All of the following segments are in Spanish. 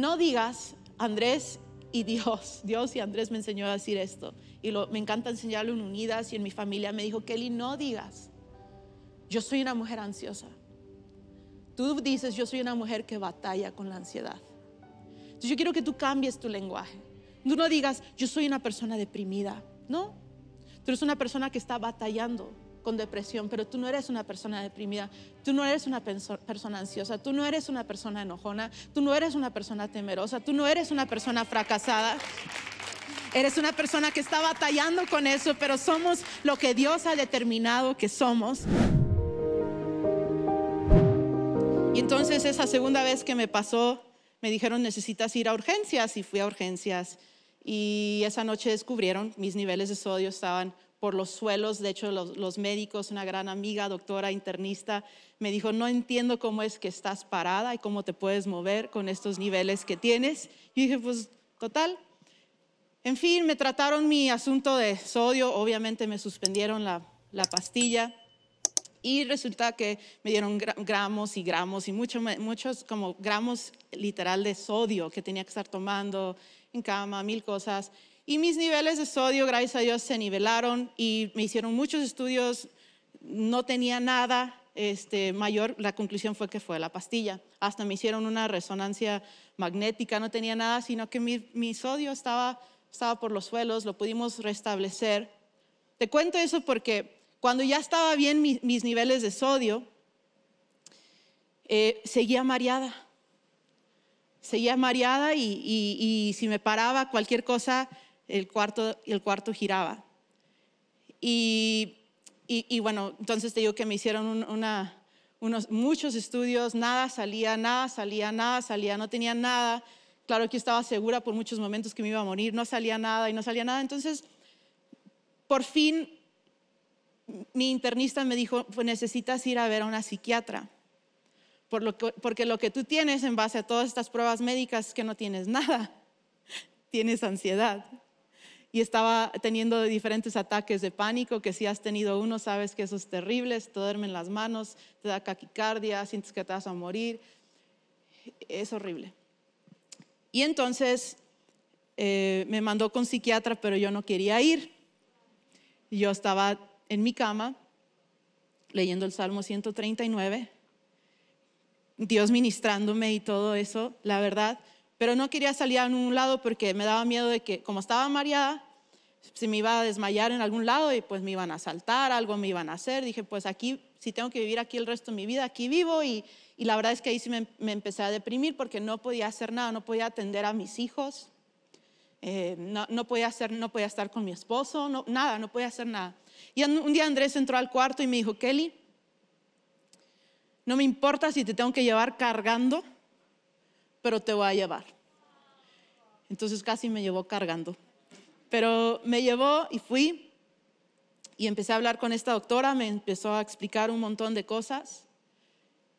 No digas Andrés y Dios. Dios y Andrés me enseñó a decir esto. Y me encanta enseñarlo en Unidas y en mi familia. Me dijo, Kelly, no digas, yo soy una mujer ansiosa. Tú dices, yo soy una mujer que batalla con la ansiedad. Entonces yo quiero que tú cambies tu lenguaje. Tú no digas, yo soy una persona deprimida. No, tú eres una persona que está batallando con depresión, pero tú no eres una persona deprimida, tú no eres una persona ansiosa, tú no eres una persona enojona, tú no eres una persona temerosa, tú no eres una persona fracasada. Eres una persona que está batallando con eso, pero somos lo que Dios ha determinado que somos. Y entonces esa segunda vez que me pasó, me dijeron, necesitas ir a urgencias, y fui a urgencias. Y esa noche descubrieron, mis niveles de sodio estaban por los suelos. De hecho, los, médicos, una gran amiga, doctora, internista, me dijo, no entiendo cómo es que estás parada y cómo te puedes mover con estos niveles que tienes. Y dije, pues total. En fin, me trataron mi asunto de sodio, obviamente me suspendieron la, pastilla y resulta que me dieron gramos y gramos y mucho, muchos como gramos literal de sodio que tenía que estar tomando en cama, mil cosas. Y mis niveles de sodio, gracias a Dios, se nivelaron y me hicieron muchos estudios, no tenía nada este, mayor, la conclusión fue que fue la pastilla. Hasta me hicieron una resonancia magnética, no tenía nada, sino que mi, sodio estaba, estaba por los suelos, lo pudimos restablecer. Te cuento eso porque cuando ya estaba bien mis niveles de sodio, eh, seguía mareada. Seguía mareada y si me paraba cualquier cosa, el cuarto, el cuarto giraba. Y, y, bueno, entonces te digo que me hicieron unos, muchos estudios, nada salía, nada salía, nada salía, no tenía nada. Claro que estaba segura por muchos momentos que me iba a morir, no salía nada y no salía nada. Entonces, por fin, mi internista me dijo, pues necesitas ir a ver a una psiquiatra, porque lo que tú tienes en base a todas estas pruebas médicas es que no tienes nada, tienes ansiedad y estaba teniendo diferentes ataques de pánico, que si has tenido uno sabes que eso es terrible, te duermen las manos, te da caquicardia, sientes que te vas a morir, es horrible. Y entonces eh, me mandó con psiquiatra, pero yo no quería ir. Yo estaba en mi cama leyendo el Salmo 139, Dios ministrándome y todo eso, la verdad pero no quería salir a ningún lado porque me daba miedo de que, como estaba mareada, si me iba a desmayar en algún lado y pues me iban a saltar, algo me iban a hacer. Dije, pues aquí, si tengo que vivir aquí el resto de mi vida, aquí vivo. Y, la verdad es que ahí sí me, me, empecé a deprimir porque no podía hacer nada, no podía atender a mis hijos, eh, no, no, podía hacer, no podía estar con mi esposo, no, nada, no podía hacer nada. Y un día Andrés entró al cuarto y me dijo, Kelly, no me importa si te tengo que llevar cargando pero te voy a llevar. Entonces casi me llevó cargando. Pero me llevó y fui y empecé a hablar con esta doctora, me empezó a explicar un montón de cosas.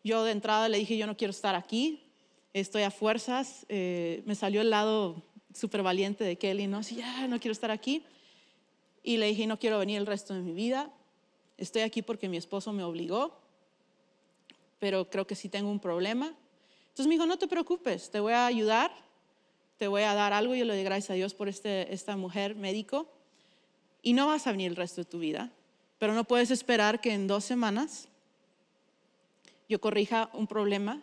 Yo de entrada le dije, yo no quiero estar aquí, estoy a fuerzas. Eh, me salió el lado súper valiente de Kelly, ¿no? Sí, ya, no quiero estar aquí. Y le dije, no quiero venir el resto de mi vida. Estoy aquí porque mi esposo me obligó, pero creo que sí tengo un problema. Entonces me dijo, no te preocupes, te voy a ayudar, te voy a dar algo. y le doy gracias a Dios por este, esta mujer médico. Y no vas a venir el resto de tu vida, pero no puedes esperar que en dos semanas yo corrija un problema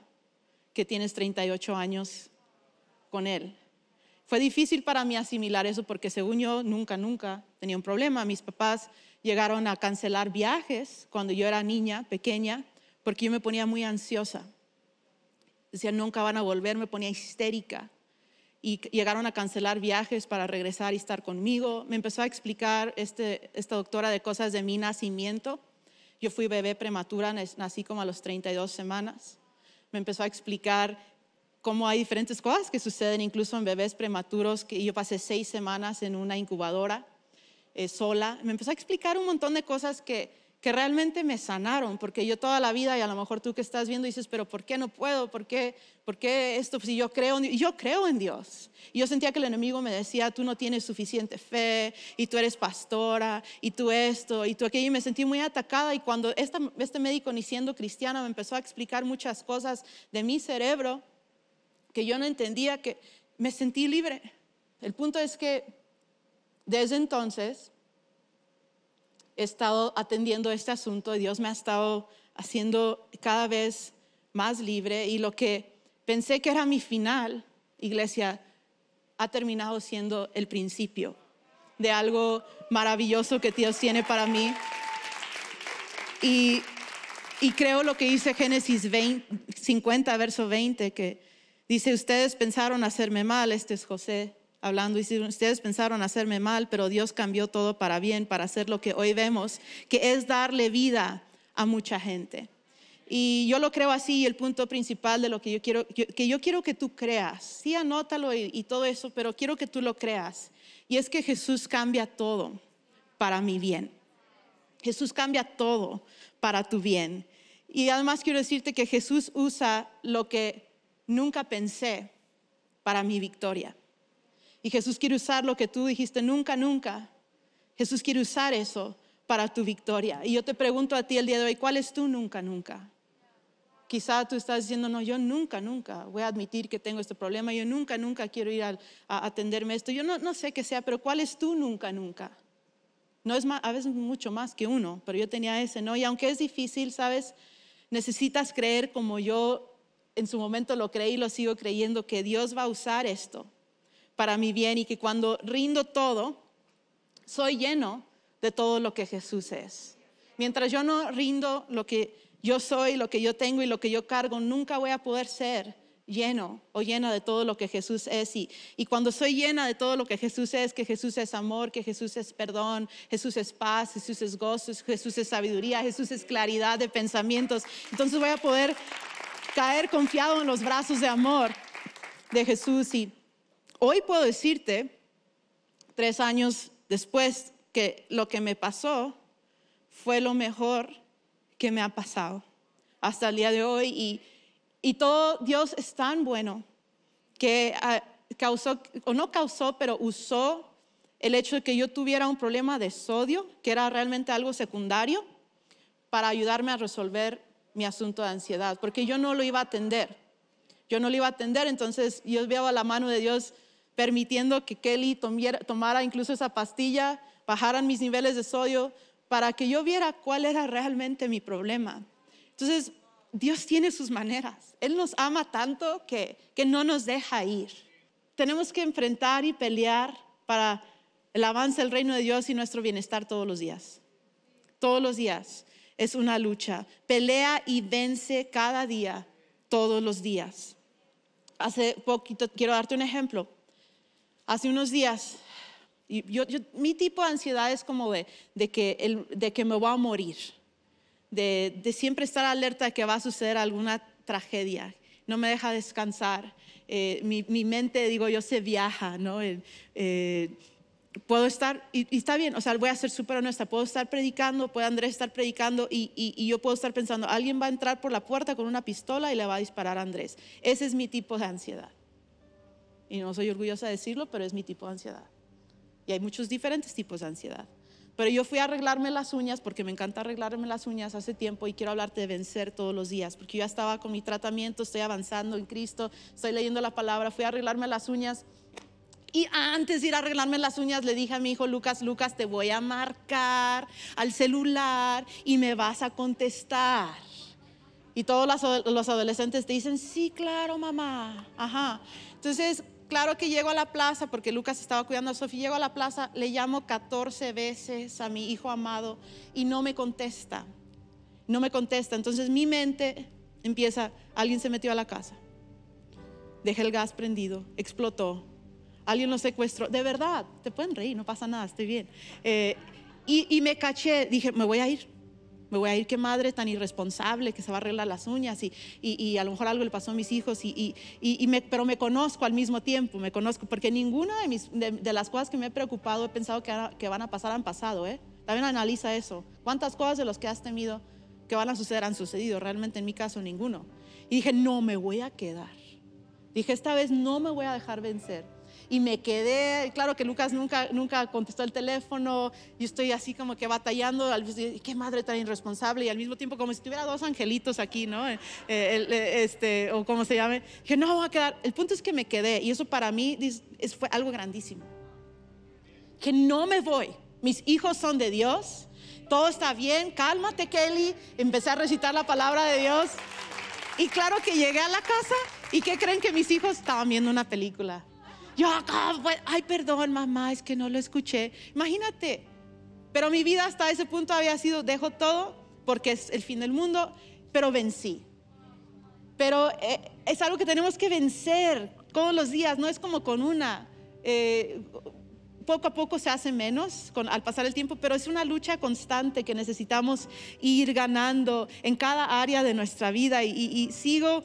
que tienes 38 años con él. Fue difícil para mí asimilar eso porque según yo nunca, nunca tenía un problema. Mis papás llegaron a cancelar viajes cuando yo era niña, pequeña, porque yo me ponía muy ansiosa decía, nunca van a volver, me ponía histérica. Y llegaron a cancelar viajes para regresar y estar conmigo. Me empezó a explicar este, esta doctora de cosas de mi nacimiento. Yo fui bebé prematura, nací como a los 32 semanas. Me empezó a explicar cómo hay diferentes cosas que suceden incluso en bebés prematuros, que yo pasé seis semanas en una incubadora eh, sola. Me empezó a explicar un montón de cosas que que realmente me sanaron, porque yo toda la vida, y a lo mejor tú que estás viendo dices, pero ¿por qué no puedo? ¿Por qué, por qué esto? Si yo creo, en Dios. yo creo en Dios. Y yo sentía que el enemigo me decía, tú no tienes suficiente fe, y tú eres pastora, y tú esto, y tú aquello, y me sentí muy atacada. Y cuando este médico, ni siendo cristiano, me empezó a explicar muchas cosas de mi cerebro que yo no entendía, que me sentí libre. El punto es que desde entonces he estado atendiendo este asunto y Dios me ha estado haciendo cada vez más libre y lo que pensé que era mi final, iglesia, ha terminado siendo el principio de algo maravilloso que Dios tiene para mí. Y, creo lo que dice Génesis 50, verso 20, que dice, ustedes pensaron hacerme mal, este es José, hablando y si ustedes pensaron hacerme mal, pero Dios cambió todo para bien, para hacer lo que hoy vemos, que es darle vida a mucha gente. Y yo lo creo así, el punto principal de lo que yo quiero, que yo quiero que tú creas, sí anótalo y todo eso, pero quiero que tú lo creas. Y es que Jesús cambia todo para mi bien. Jesús cambia todo para tu bien. Y además quiero decirte que Jesús usa lo que nunca pensé para mi victoria. Y Jesús quiere usar lo que tú dijiste nunca, nunca. Jesús quiere usar eso para tu victoria. Y yo te pregunto a ti el día de hoy, ¿cuál es tú nunca, nunca? Quizá tú estás diciendo, no, yo nunca, nunca voy a admitir que tengo este problema, yo nunca, nunca quiero ir a, atenderme esto. Yo no, sé qué sea, pero ¿cuál es tú nunca, nunca? No es a veces mucho más que uno, pero yo tenía ese, ¿no? Y aunque es difícil, ¿sabes? Necesitas creer como yo en su momento lo creí y lo sigo creyendo, que Dios va a usar esto para mi bien y que cuando rindo todo, soy lleno de todo lo que Jesús es. Mientras yo no rindo lo que yo soy, lo que yo tengo y lo que yo cargo, nunca voy a poder ser lleno o llena de todo lo que Jesús es. Y, cuando soy llena de todo lo que Jesús es, que Jesús es amor, que Jesús es perdón, Jesús es paz, Jesús es gozo, Jesús es sabiduría, Jesús es claridad de pensamientos, entonces voy a poder caer confiado en los brazos de amor de Jesús. Y hoy puedo decirte, tres años después, que lo que me pasó fue lo mejor que me ha pasado hasta el día de hoy. Y, todo Dios es tan bueno que ah, causó, o no causó, pero usó el hecho de que yo tuviera un problema de sodio, que era realmente algo secundario, para ayudarme a resolver mi asunto de ansiedad, porque yo no lo iba a atender. Yo no lo iba a atender, entonces yo veo a la mano de Dios permitiendo que Kelly tomara incluso esa pastilla, bajaran mis niveles de sodio, para que yo viera cuál era realmente mi problema. Entonces, Dios tiene sus maneras. Él nos ama tanto que, que no nos deja ir. Tenemos que enfrentar y pelear para el avance del reino de Dios y nuestro bienestar todos los días. Todos los días es una lucha. Pelea y vence cada día, todos los días. Hace poquito, quiero darte un ejemplo. Hace unos días, mi tipo de ansiedad es como de, de, que me voy a morir, de, siempre estar alerta de que va a suceder alguna tragedia, no me deja descansar. Eh, mi, mente, digo yo, se viaja, ¿no? Eh, eh, puedo estar, y, está bien, o sea, voy a ser súper honesta, puedo estar predicando, puede Andrés estar predicando y, y, yo puedo estar pensando, alguien va a entrar por la puerta con una pistola y le va a disparar a Andrés. Ese es mi tipo de ansiedad. Y no soy orgullosa de decirlo, pero es mi tipo de ansiedad. Y hay muchos diferentes tipos de ansiedad. Pero yo fui a arreglarme las uñas porque me encanta arreglarme las uñas hace tiempo y quiero hablarte de vencer todos los días, porque yo ya estaba con mi tratamiento, estoy avanzando en Cristo, estoy leyendo la palabra, fui a arreglarme las uñas. Y antes de ir a arreglarme las uñas, le dije a mi hijo Lucas, Lucas, te voy a marcar al celular y me vas a contestar. Y todos los adolescentes te dicen, sí, claro, mamá. Ajá. Entonces, Claro que llego a la plaza, porque Lucas estaba cuidando a Sofía, llego a la plaza, le llamo 14 veces a mi hijo amado y no me contesta. No me contesta. Entonces mi mente empieza, alguien se metió a la casa. Dejé el gas prendido, explotó. Alguien lo secuestró. De verdad, te pueden reír, no pasa nada, estoy bien. Eh, y me caché, dije, me voy a ir me voy a ir, qué madre tan irresponsable que se va a arreglar las uñas y, a lo mejor algo le pasó a mis hijos, y, pero me conozco al mismo tiempo, me conozco, porque ninguna de, las cosas que me he preocupado he pensado que, que, van a pasar han pasado. ¿eh? También analiza eso. ¿Cuántas cosas de los que has temido que van a suceder han sucedido? Realmente en mi caso ninguno. Y dije, no me voy a quedar. Dije, esta vez no me voy a dejar vencer y me quedé, claro que Lucas nunca, nunca contestó el teléfono y estoy así como que batallando, qué madre tan irresponsable y al mismo tiempo como si tuviera dos angelitos aquí, ¿no? Eh, eh, eh, este, o como se llame, Que no, voy a quedar, el punto es que me quedé y eso para mí fue algo grandísimo, que no me voy, mis hijos son de Dios. Todo está bien, cálmate Kelly. Empecé a recitar la palabra de Dios. Y claro que llegué a la casa y ¿qué creen que mis hijos estaban viendo una película? Yo, pues, ay, perdón, mamá, es que no lo escuché. Imagínate, pero mi vida hasta ese punto había sido, dejo todo porque es el fin del mundo, pero vencí. Pero eh, es algo que tenemos que vencer todos los días, no es como con una. Eh, poco a poco se hace menos con, al pasar el tiempo, pero es una lucha constante que necesitamos ir ganando en cada área de nuestra vida. y sigo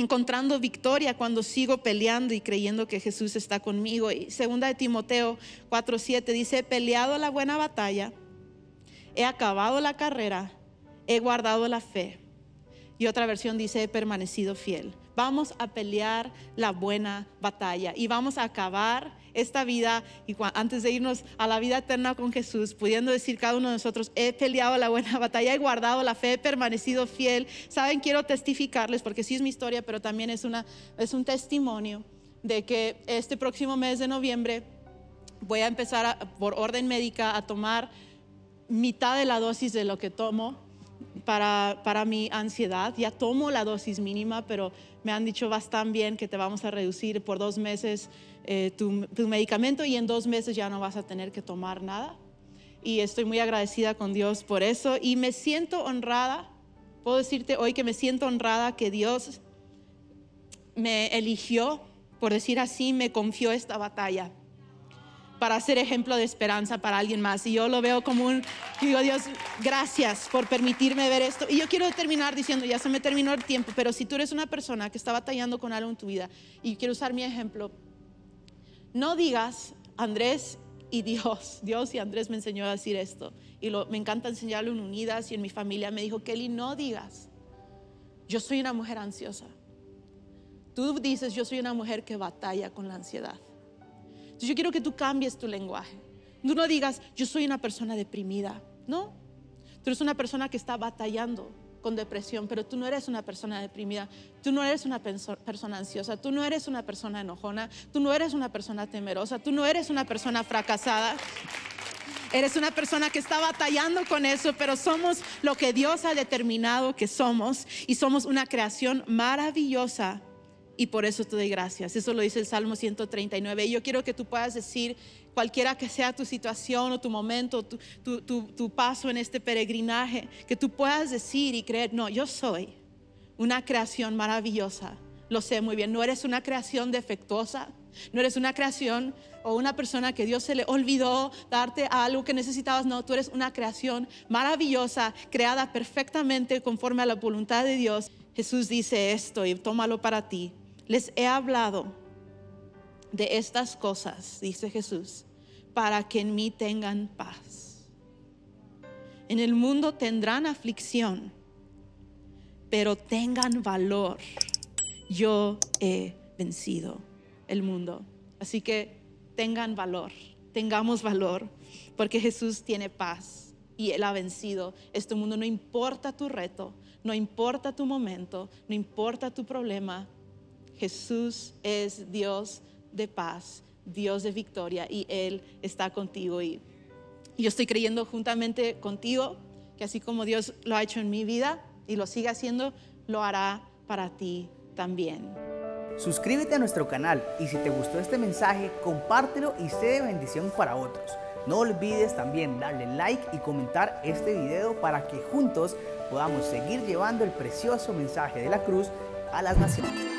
encontrando victoria cuando sigo peleando y creyendo que Jesús está conmigo. Y segunda de Timoteo 4:7 dice, he peleado la buena batalla, he acabado la carrera, he guardado la fe. Y otra versión dice, he permanecido fiel vamos a pelear la buena batalla y vamos a acabar esta vida y antes de irnos a la vida eterna con Jesús, pudiendo decir cada uno de nosotros, he peleado la buena batalla, he guardado la fe, he permanecido fiel. Saben, quiero testificarles, porque sí es mi historia, pero también es, una, es un testimonio de que este próximo mes de noviembre voy a empezar por orden médica a tomar mitad de la dosis de lo que tomo para, mi ansiedad. Ya tomo la dosis mínima, pero me han dicho bastante bien que te vamos a reducir por dos meses eh, tu, tu, medicamento y en dos meses ya no vas a tener que tomar nada. Y estoy muy agradecida con Dios por eso y me siento honrada. Puedo decirte hoy que me siento honrada que Dios me eligió, por decir así, me confió esta batalla para ser ejemplo de esperanza para alguien más. Y yo lo veo como un, digo Dios, gracias por permitirme ver esto. Y yo quiero terminar diciendo, ya se me terminó el tiempo, pero si tú eres una persona que está batallando con algo en tu vida y quiero usar mi ejemplo, no digas, Andrés y Dios, Dios y Andrés me enseñó a decir esto. Y me encanta enseñarlo en Unidas y en mi familia. Me dijo, Kelly, no digas, yo soy una mujer ansiosa. Tú dices, yo soy una mujer que batalla con la ansiedad yo quiero que tú cambies tu lenguaje. Tú no digas, yo soy una persona deprimida. No. Tú eres una persona que está batallando con depresión, pero tú no eres una persona deprimida, tú no eres una persona ansiosa, tú no eres una persona enojona, tú no eres una persona temerosa, tú no eres una persona fracasada. Eres una persona que está batallando con eso, pero somos lo que Dios ha determinado que somos y somos una creación maravillosa y por eso te doy gracias. Eso lo dice el Salmo 139. Y yo quiero que tú puedas decir, cualquiera que sea tu situación o tu momento, tu, tu, tu, tu paso en este peregrinaje, que tú puedas decir y creer, no, yo soy una creación maravillosa. Lo sé muy bien, no eres una creación defectuosa. No eres una creación o una persona que Dios se le olvidó darte algo que necesitabas. No, tú eres una creación maravillosa, creada perfectamente conforme a la voluntad de Dios. Jesús dice esto y tómalo para ti. Les he hablado de estas cosas, dice Jesús, para que en mí tengan paz. En el mundo tendrán aflicción, pero tengan valor. Yo he vencido el mundo. Así que tengan valor, tengamos valor, porque Jesús tiene paz y Él ha vencido este mundo. No importa tu reto, no importa tu momento, no importa tu problema, Jesús es Dios de paz, Dios de victoria y Él está contigo. Y yo estoy creyendo juntamente contigo que así como Dios lo ha hecho en mi vida y lo sigue haciendo, lo hará para ti también. Suscríbete a nuestro canal y si te gustó este mensaje, compártelo y sé de bendición para otros. No olvides también darle like y comentar este video para que juntos podamos seguir llevando el precioso mensaje de la cruz a las naciones.